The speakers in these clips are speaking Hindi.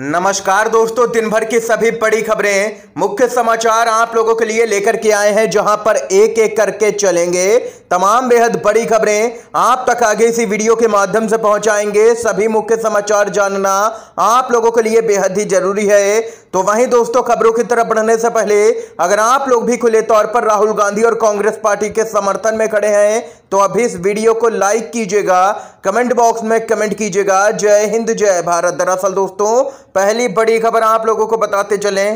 नमस्कार दोस्तों दिन भर की सभी बड़ी खबरें मुख्य समाचार आप लोगों के लिए लेकर के आए हैं जहां पर एक एक करके चलेंगे तमाम बेहद बड़ी खबरें आप तक आगे इसी वीडियो के माध्यम से पहुंचाएंगे सभी मुख्य समाचार जानना आप लोगों के लिए बेहद ही जरूरी है तो वहीं दोस्तों खबरों की तरफ बढ़ने से पहले अगर आप लोग भी खुले तौर पर राहुल गांधी और कांग्रेस पार्टी के समर्थन में खड़े हैं तो अभी इस वीडियो को लाइक कीजिएगा कमेंट बॉक्स में कमेंट कीजिएगा जय हिंद जय भारत दरअसल दोस्तों पहली बड़ी खबर आप लोगों को बताते चलें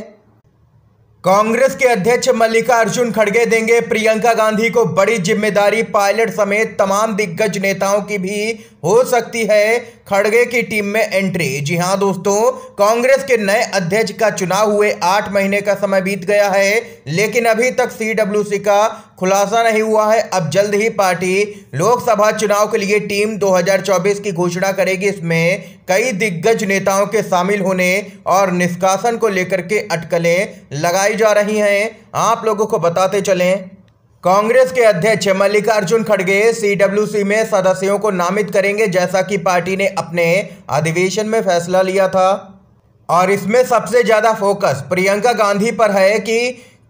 कांग्रेस के अध्यक्ष मल्लिकार्जुन खड़गे देंगे प्रियंका गांधी को बड़ी जिम्मेदारी पायलट समेत तमाम दिग्गज नेताओं की भी हो सकती है खड़गे की टीम में एंट्री जी हां दोस्तों कांग्रेस के नए अध्यक्ष का चुनाव हुए आठ महीने का समय बीत गया है लेकिन अभी तक सीडब्ल्यूसी का खुलासा नहीं हुआ है अब जल्द ही पार्टी लोकसभा चुनाव के लिए टीम 2024 की घोषणा करेगी इसमें कई दिग्गज नेताओं के शामिल होने और निष्कासन को लेकर के अटकलें लगाई जा रही हैं आप लोगों को बताते चलें कांग्रेस के अध्यक्ष मल्लिकार्जुन खड़गे सीडब्ल्यूसी में सदस्यों को नामित करेंगे जैसा कि पार्टी ने अपने अधिवेशन में फैसला लिया था और इसमें सबसे ज्यादा फोकस प्रियंका गांधी पर है कि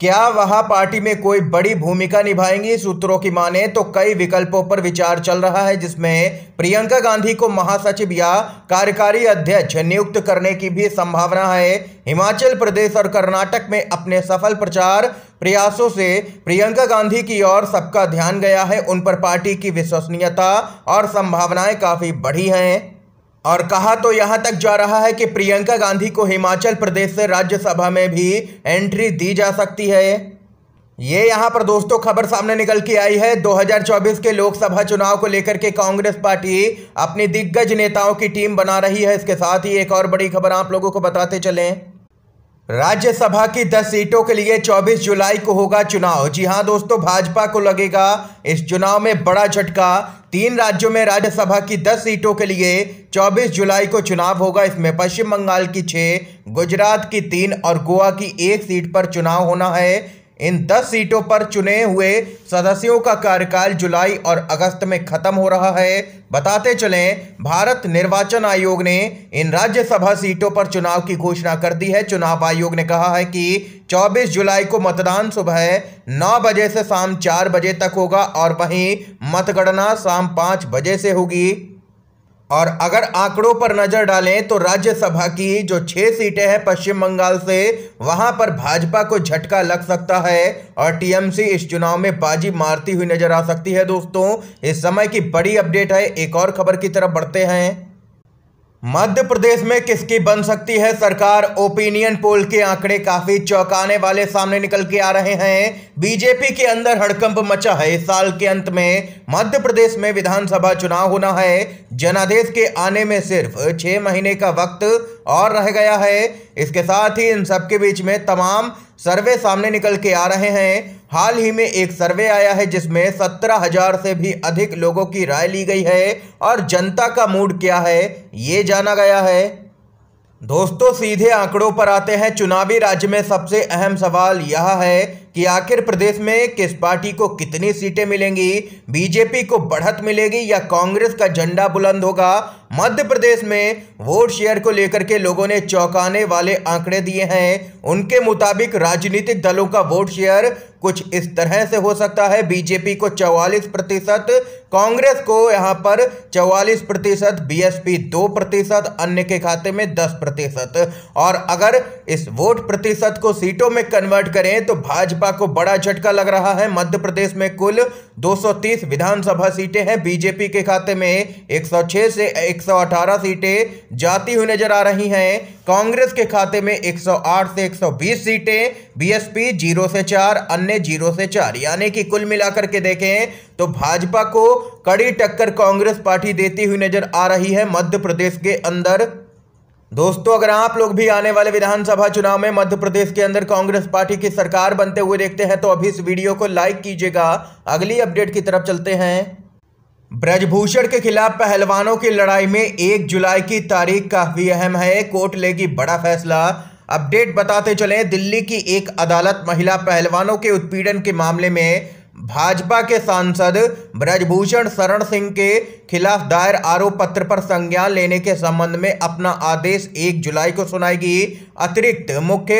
क्या वह पार्टी में कोई बड़ी भूमिका निभाएंगी सूत्रों की माने तो कई विकल्पों पर विचार चल रहा है जिसमें प्रियंका गांधी को महासचिव या कार्यकारी अध्यक्ष नियुक्त करने की भी संभावना है हिमाचल प्रदेश और कर्नाटक में अपने सफल प्रचार प्रयासों से प्रियंका गांधी की ओर सबका ध्यान गया है उन पर पार्टी की विश्वसनीयता और संभावनाएं काफ़ी बढ़ी हैं और कहा तो यहां तक जा रहा है कि प्रियंका गांधी को हिमाचल प्रदेश से राज्यसभा में भी एंट्री दी जा सकती है ये यहाँ पर दोस्तों खबर सामने निकल के आई है 2024 के लोकसभा चुनाव को लेकर के कांग्रेस पार्टी अपनी दिग्गज नेताओं की टीम बना रही है इसके साथ ही एक और बड़ी खबर आप लोगों को बताते चलें राज्यसभा की 10 सीटों के लिए 24 जुलाई को होगा चुनाव जी हां दोस्तों भाजपा को लगेगा इस चुनाव में बड़ा झटका तीन राज्यों में राज्यसभा की 10 सीटों के लिए 24 जुलाई को चुनाव होगा इसमें पश्चिम बंगाल की छः गुजरात की तीन और गोवा की एक सीट पर चुनाव होना है इन 10 सीटों पर चुने हुए सदस्यों का कार्यकाल जुलाई और अगस्त में खत्म हो रहा है बताते चलें भारत निर्वाचन आयोग ने इन राज्यसभा सीटों पर चुनाव की घोषणा कर दी है चुनाव आयोग ने कहा है कि 24 जुलाई को मतदान सुबह 9 बजे से शाम 4 बजे तक होगा और वहीं मतगणना शाम 5 बजे से होगी और अगर आंकड़ों पर नजर डालें तो राज्यसभा की जो छह सीटें हैं पश्चिम बंगाल से वहां पर भाजपा को झटका लग सकता है और टीएमसी इस चुनाव में बाजी मारती हुई नजर आ सकती है दोस्तों इस समय की बड़ी अपडेट है एक और खबर की तरफ बढ़ते हैं मध्य प्रदेश में किसकी बन सकती है सरकार ओपिनियन पोल के आंकड़े काफी चौंकाने वाले सामने निकल के आ रहे हैं बीजेपी के अंदर हड़कंप मचा है इस साल के अंत में मध्य प्रदेश में विधानसभा चुनाव होना है जनादेश के आने में सिर्फ छह महीने का वक्त और रह गया है इसके साथ ही इन सबके बीच में तमाम सर्वे सामने निकल के आ रहे हैं हाल ही में एक सर्वे आया है जिसमें सत्रह हजार से भी अधिक लोगों की राय ली गई है और जनता का मूड क्या है ये जाना गया है दोस्तों सीधे आंकड़ों पर आते हैं चुनावी राज्य में सबसे अहम सवाल यह है कि आखिर प्रदेश में किस पार्टी को कितनी सीटें मिलेंगी बीजेपी को बढ़त मिलेगी या कांग्रेस का झंडा बुलंद होगा मध्य प्रदेश में वोट शेयर को लेकर के लोगों ने चौंकाने वाले आंकड़े दिए हैं उनके मुताबिक राजनीतिक दलों का वोट शेयर कुछ इस तरह से हो सकता है बीजेपी को 44 प्रतिशत कांग्रेस को यहां पर 44 प्रतिशत बीएसपी 2 प्रतिशत अन्य के खाते में 10 प्रतिशत और अगर इस वोट प्रतिशत को सीटों में कन्वर्ट करें तो भाजपा भाजपा को बड़ा झटका लग रहा है मध्य प्रदेश में कुल 230 विधानसभा सीटें हैं बीजेपी के खाते में 106 से 118 सीटें जाती हुई नजर आ रही हैं कांग्रेस के खाते में 108 से 120 सीटें बीएसपी जीरो से चार अन्य जीरो से चार यानी कि कुल मिलाकर के देखें तो भाजपा को कड़ी टक्कर कांग्रेस पार्टी देती हुई नजर आ रही है मध्य प्रदेश के अंदर दोस्तों अगर आप लोग भी आने वाले विधानसभा चुनाव में मध्य प्रदेश के अंदर कांग्रेस पार्टी की सरकार बनते हुए देखते हैं तो अभी इस वीडियो को लाइक कीजिएगा अगली अपडेट की तरफ चलते हैं ब्रजभूषण के खिलाफ पहलवानों की लड़ाई में एक जुलाई की तारीख काफी अहम है कोर्ट लेगी बड़ा फैसला अपडेट बताते चले दिल्ली की एक अदालत महिला पहलवानों के उत्पीड़न के मामले में भाजपा के सांसद ब्रजभूषण शरण सिंह के खिलाफ दायर आरोप पत्र पर संज्ञान लेने के संबंध में अपना आदेश 1 जुलाई को सुनाएगी अतिरिक्त मुख्य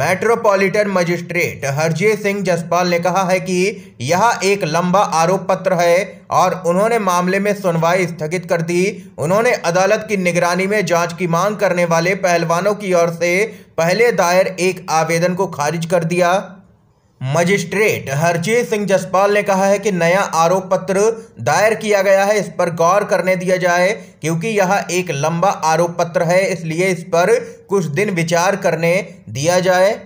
मेट्रोपॉलिटन मजिस्ट्रेट हरजीत सिंह जसपाल ने कहा है कि यह एक लंबा आरोप पत्र है और उन्होंने मामले में सुनवाई स्थगित कर दी उन्होंने अदालत की निगरानी में जांच की मांग करने वाले पहलवानों की ओर से पहले दायर एक आवेदन को खारिज कर दिया मजिस्ट्रेट हरजीत सिंह जसपाल ने कहा है कि नया आरोप पत्र दायर किया गया है इस पर गौर करने दिया जाए क्योंकि यह एक लंबा आरोप पत्र है इसलिए इस पर कुछ दिन विचार करने दिया जाए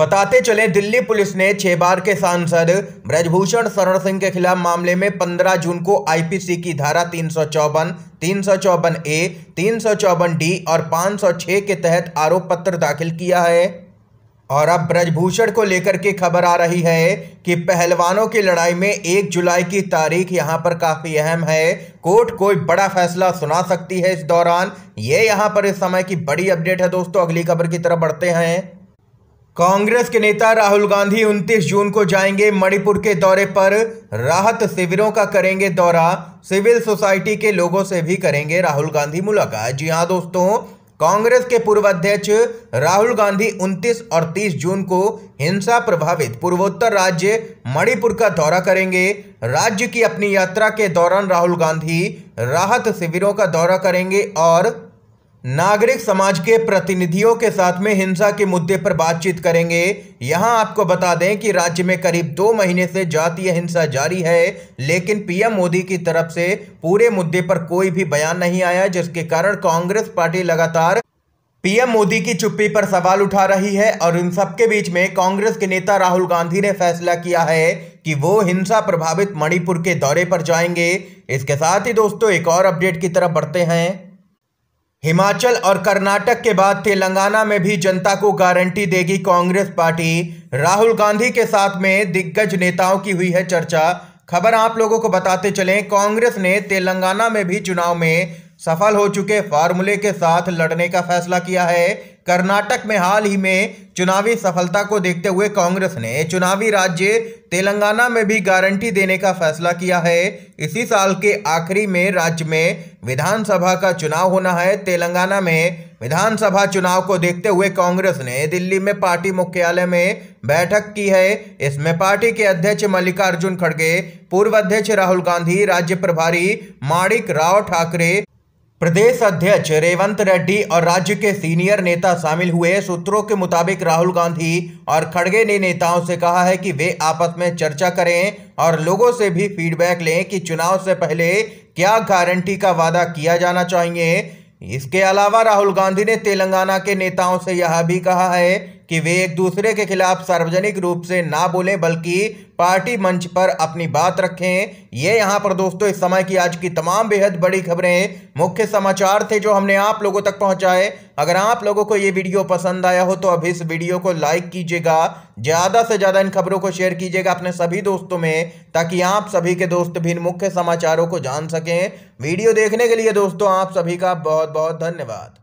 बताते चले दिल्ली पुलिस ने छेबार के सांसद ब्रजभूषण शरण सिंह के खिलाफ मामले में 15 जून को आईपीसी की धारा तीन सौ चौवन तीन सौ चौवन ए तीन सौ चौवन डी और पाँच सौ छः के तहत आरोप पत्र दाखिल किया है और अब ब्रजभूषण को लेकर के खबर आ रही है कि पहलवानों की लड़ाई में एक जुलाई की तारीख यहां पर काफ़ी अहम है कोर्ट कोई बड़ा फैसला सुना सकती है इस दौरान ये यहां पर इस समय की बड़ी अपडेट है दोस्तों अगली खबर की तरफ बढ़ते हैं कांग्रेस के नेता राहुल गांधी 29 जून को जाएंगे मणिपुर के दौरे पर राहत शिविरों का करेंगे दौरा सिविल सोसाइटी के लोगों से भी करेंगे राहुल गांधी मुलाकात जी हाँ दोस्तों कांग्रेस के पूर्व अध्यक्ष राहुल गांधी 29 और 30 जून को हिंसा प्रभावित पूर्वोत्तर राज्य मणिपुर का दौरा करेंगे राज्य की अपनी यात्रा के दौरान राहुल गांधी राहत शिविरों का दौरा करेंगे और नागरिक समाज के प्रतिनिधियों के साथ में हिंसा के मुद्दे पर बातचीत करेंगे यहां आपको बता दें कि राज्य में करीब दो महीने से जातीय हिंसा जारी है लेकिन पीएम मोदी की तरफ से पूरे मुद्दे पर कोई भी बयान नहीं आया जिसके कारण कांग्रेस पार्टी लगातार पीएम मोदी की चुप्पी पर सवाल उठा रही है और इन सबके बीच में कांग्रेस के नेता राहुल गांधी ने फैसला किया है कि वो हिंसा प्रभावित मणिपुर के दौरे पर जाएंगे इसके साथ ही दोस्तों एक और अपडेट की तरफ बढ़ते हैं हिमाचल और कर्नाटक के बाद तेलंगाना में भी जनता को गारंटी देगी कांग्रेस पार्टी राहुल गांधी के साथ में दिग्गज नेताओं की हुई है चर्चा खबर आप लोगों को बताते चलें कांग्रेस ने तेलंगाना में भी चुनाव में सफल हो चुके फार्मूले के साथ लड़ने का फैसला किया है कर्नाटक में हाल ही में चुनावी सफलता को देखते हुए कांग्रेस ने चुनावी राज्य तेलंगाना में भी गारंटी देने का फैसला किया है इसी साल के आखिरी में राज्य में विधानसभा का चुनाव होना है तेलंगाना में विधानसभा चुनाव को देखते हुए कांग्रेस ने दिल्ली में पार्टी मुख्यालय में बैठक की है इसमें पार्टी के अध्यक्ष मल्लिकार्जुन खड़गे पूर्व अध्यक्ष राहुल गांधी राज्य प्रभारी माणिक राव ठाकरे प्रदेश अध्यक्ष रेवंत रेड्डी और राज्य के सीनियर नेता शामिल हुए सूत्रों के मुताबिक राहुल गांधी और खड़गे ने नेताओं से कहा है कि वे आपस में चर्चा करें और लोगों से भी फीडबैक लें कि चुनाव से पहले क्या गारंटी का वादा किया जाना चाहिए इसके अलावा राहुल गांधी ने तेलंगाना के नेताओं से यह भी कहा है कि वे एक दूसरे के खिलाफ सार्वजनिक रूप से ना बोलें बल्कि पार्टी मंच पर अपनी बात रखें ये यहाँ पर दोस्तों इस समय की आज की तमाम बेहद बड़ी खबरें मुख्य समाचार थे जो हमने आप लोगों तक पहुँचाए अगर आप लोगों को ये वीडियो पसंद आया हो तो अब इस वीडियो को लाइक कीजिएगा ज़्यादा से ज़्यादा इन खबरों को शेयर कीजिएगा अपने सभी दोस्तों में ताकि आप सभी के दोस्त भी इन मुख्य समाचारों को जान सकें वीडियो देखने के लिए दोस्तों आप सभी का बहुत बहुत धन्यवाद